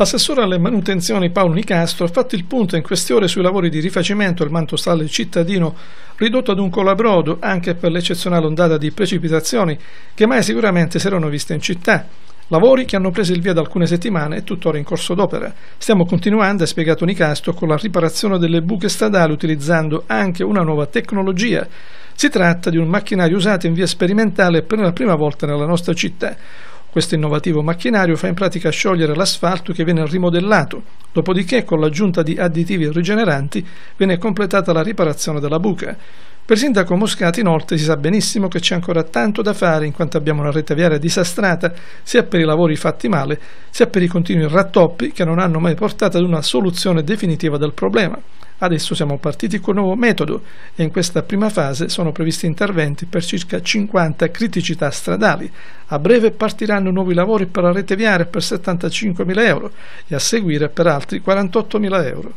L'assessore alle manutenzioni Paolo Nicastro ha fatto il punto in queste ore sui lavori di rifacimento del manto stalle cittadino ridotto ad un colabrodo anche per l'eccezionale ondata di precipitazioni che mai sicuramente si erano viste in città. Lavori che hanno preso il via da alcune settimane e tuttora in corso d'opera. Stiamo continuando, ha spiegato Nicastro, con la riparazione delle buche stradali utilizzando anche una nuova tecnologia. Si tratta di un macchinario usato in via sperimentale per la prima volta nella nostra città questo innovativo macchinario fa in pratica sciogliere l'asfalto che viene rimodellato, dopodiché con l'aggiunta di additivi rigeneranti viene completata la riparazione della buca. Per sindaco Moscati inoltre si sa benissimo che c'è ancora tanto da fare in quanto abbiamo una rete viaria disastrata sia per i lavori fatti male sia per i continui rattoppi che non hanno mai portato ad una soluzione definitiva del problema. Adesso siamo partiti con un nuovo metodo e in questa prima fase sono previsti interventi per circa 50 criticità stradali. A breve partiranno nuovi lavori per la rete viaria per 75.000 euro e a seguire per altri 48.000 euro.